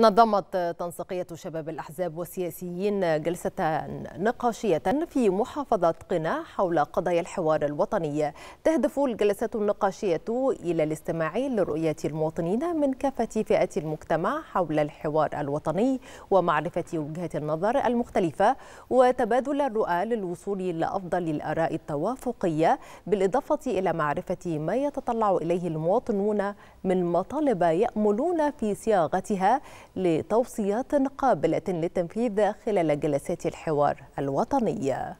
نظمت تنسيقية شباب الأحزاب والسياسيين جلسة نقاشية في محافظة قنا حول قضايا الحوار الوطني تهدف الجلسات النقاشية إلى الاستماع لرؤيه المواطنين من كافة فئات المجتمع حول الحوار الوطني ومعرفة وجهات النظر المختلفة وتبادل الرؤى للوصول الى افضل الآراء التوافقية بالإضافة إلى معرفة ما يتطلع إليه المواطنون من مطالب يأملون في صياغتها لتوصيات قابلة للتنفيذ خلال جلسات الحوار الوطنية